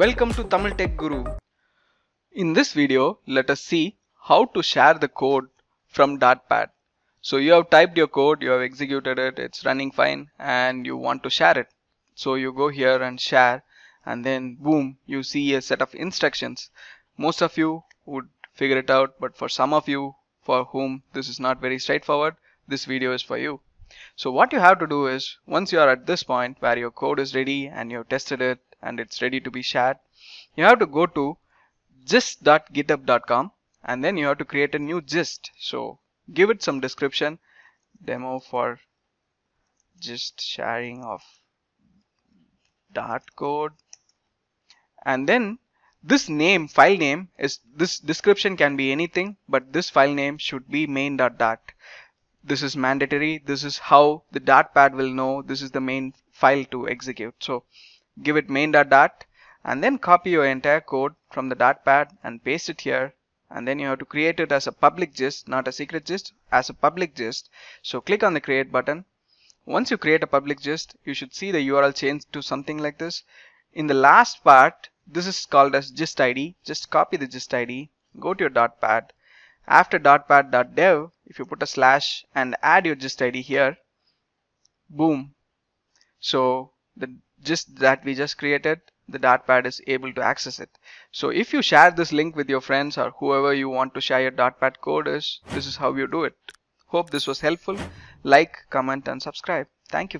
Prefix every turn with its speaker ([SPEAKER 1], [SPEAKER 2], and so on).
[SPEAKER 1] Welcome to Tamil Tech Guru. In this video, let us see how to share the code from Dartpad. So you have typed your code, you have executed it, it's running fine and you want to share it. So you go here and share and then boom, you see a set of instructions. Most of you would figure it out but for some of you for whom this is not very straightforward, this video is for you. So what you have to do is once you are at this point where your code is ready and you have tested it and it's ready to be shared, you have to go to gist.github.com and then you have to create a new gist. So give it some description demo for just sharing of dart code and then this name file name is this description can be anything but this file name should be main.dart this is mandatory this is how the dart pad will know this is the main file to execute so give it main.dart and then copy your entire code from the dart pad and paste it here and then you have to create it as a public gist not a secret gist as a public gist so click on the create button once you create a public gist you should see the url changed to something like this in the last part this is called as gist id just copy the gist id go to your dot pad after dot pad dot dev if you put a slash and add your gist id here boom so the gist that we just created the dartpad is able to access it so if you share this link with your friends or whoever you want to share your dartpad code is this is how you do it hope this was helpful like comment and subscribe thank you